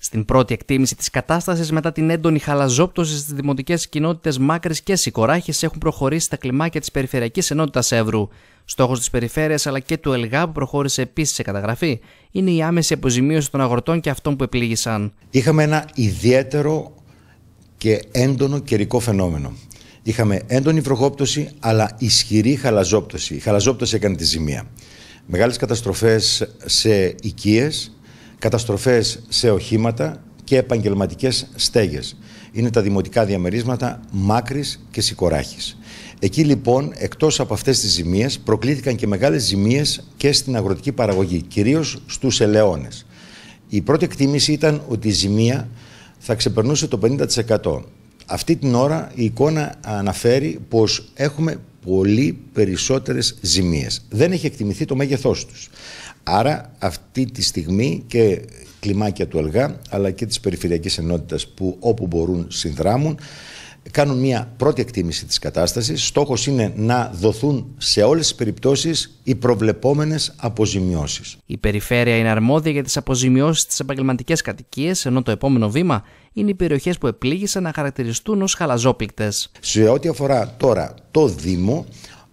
Στην πρώτη εκτίμηση της κατάστασης, μετά την έντονη χαλαζόπτωση στις δημοτικές κοινότητες Μάκρης και Σικοράχης, έχουν προχωρήσει τα κλιμάκια της Περιφερειακής Ενότητας Εύρου. Στόχος της Περιφέρειας αλλά και του ΕΛΓΑ, που προχώρησε επίσης σε καταγραφή, είναι η άμεση αποζημίωση των αγροτών και αυτών που επλήγησαν. Είχαμε ένα ιδιαίτερο και έντονο καιρικό φαινόμενο. Είχαμε έντονη βροχόπτωση, αλλά ισχυρή χαλαζόπτωση. Η χαλαζόπτωση έκανε τη ζημία. Μεγάλες καταστροφές σε οικίες καταστροφές σε οχήματα και επαγγελματικές στέγες. Είναι τα δημοτικά διαμερίσματα Μάκρης και Σικοράχης. Εκεί λοιπόν, εκτός από αυτές τις ζημίες, προκλήθηκαν και μεγάλες ζημίες και στην αγροτική παραγωγή, κυρίως στους ελαιώνες. Η πρώτη εκτίμηση ήταν ότι η ζημία θα ξεπερνούσε το 50%. Αυτή την ώρα η εικόνα αναφέρει πως έχουμε πολύ περισσότερες ζημίες. Δεν έχει εκτιμηθεί το μέγεθός τους. Άρα αυτή τη στιγμή και κλιμάκια του ΑΛΓΑ αλλά και της περιφερειακής ενότητας που όπου μπορούν συνδράμουν κάνουν μια πρώτη εκτίμηση της κατάστασης. Στόχος είναι να δοθούν σε όλες τις περιπτώσεις οι προβλεπόμενες αποζημιώσεις. Η περιφέρεια είναι αρμόδια για τις αποζημιώσεις στις επαγγελματικές κατοικίες, ενώ το επόμενο βήμα είναι οι περιοχές που επλήγησαν να χαρακτηριστούν ως χαλαζόπικτες. Σε ό,τι αφορά τώρα το Δήμο,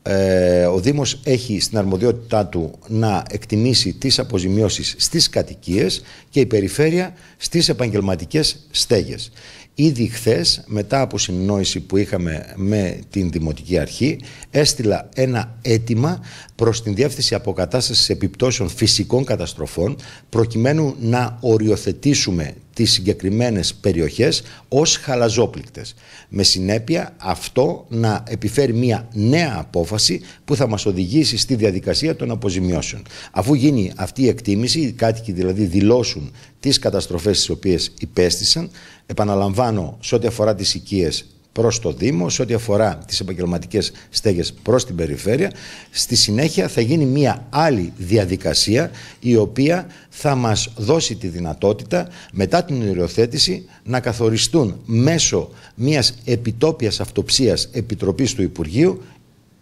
ε, ο Δήμος έχει στην αρμοδιότητά του να εκτιμήσει τις αποζημιώσεις στις κατοικίες και η περιφέρεια στις επαγγελματικές στέγες. Ήδη χθες, μετά από συνεννόηση που είχαμε με την Δημοτική Αρχή, έστειλα ένα αίτημα προς την Διεύθυνση Αποκατάστασης Επιπτώσεων Φυσικών Καταστροφών, προκειμένου να οριοθετήσουμε τις συγκεκριμένες περιοχές ως χαλαζόπληκτες. Με συνέπεια αυτό να επιφέρει μια νέα απόφαση που θα μας οδηγήσει στη διαδικασία των αποζημιώσεων. Αφού γίνει αυτή η εκτίμηση, οι κάτοικοι δηλαδή δηλώσουν τις καταστροφές τις οποίες υπέστησαν, επαναλαμβάνω σε ό,τι αφορά τις οικίες προς το Δήμο, σε ό,τι αφορά τις επαγγελματικές στέγες προς την περιφέρεια. Στη συνέχεια θα γίνει μια άλλη διαδικασία η οποία θα μας δώσει τη δυνατότητα μετά την υιοθέτηση να καθοριστούν μέσω μιας επιτόπιας αυτοψίας επιτροπής του Υπουργείου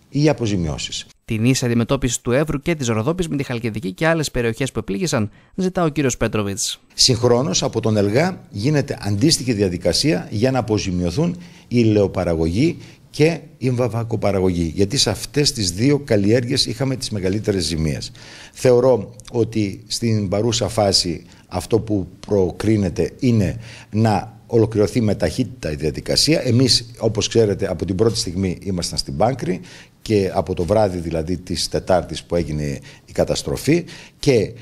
οι αποζημιώσεις την ίσα αντιμετώπιση του Εύρου και της Ροδόπης με τη Χαλκιδική και άλλες περιοχές που επλήγησαν, ζητά ο κύριος Πέτροβιτ. Συγχρόνως, από τον ΕΛΓΑ γίνεται αντίστοιχη διαδικασία για να αποζημιωθούν η λεοπαραγωγή και η βαβακοπαραγωγή. Γιατί σε αυτές τις δύο καλλιέργειες είχαμε τις μεγαλύτερες ζημίες. Θεωρώ ότι στην παρούσα φάση αυτό που προκρίνεται είναι να ολοκληρωθεί με ταχύτητα η διαδικασία. Εμείς, όπως ξέρετε, από την πρώτη στιγμή ήμασταν στην Πάνκρη και από το βράδυ δηλαδή της Τετάρτης που έγινε η καταστροφή. Και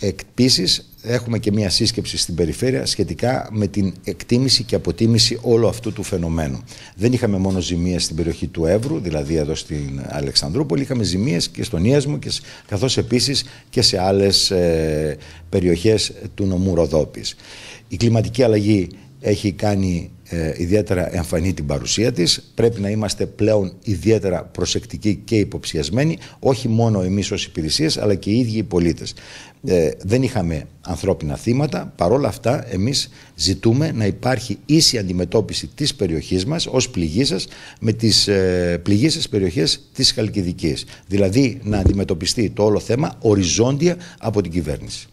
επίσης έχουμε και μια σύσκεψη στην περιφέρεια σχετικά με την εκτίμηση και αποτίμηση όλου αυτού του φαινομένου. Δεν είχαμε μόνο ζημίες στην περιοχή του Εύρου, δηλαδή εδώ στην Αλεξανδρούπολη, είχαμε ζημίες και στον Ιασμό, και καθώς επίσης και σε άλλες ε, περιοχές του νομού Ροδόπης. Η κλιματική αλλαγή έχει κάνει ε, ιδιαίτερα εμφανή την παρουσία της. Πρέπει να είμαστε πλέον ιδιαίτερα προσεκτικοί και υποψιασμένοι, όχι μόνο εμείς ως υπηρεσίες, αλλά και οι ίδιοι οι πολίτες. Ε, δεν είχαμε ανθρώπινα θύματα, παρόλα αυτά εμείς ζητούμε να υπάρχει ίση αντιμετώπιση της περιοχής μας ως πληγήσας με τις ε, περιοχές της Χαλκιδικής. Δηλαδή να αντιμετωπιστεί το όλο θέμα οριζόντια από την κυβέρνηση.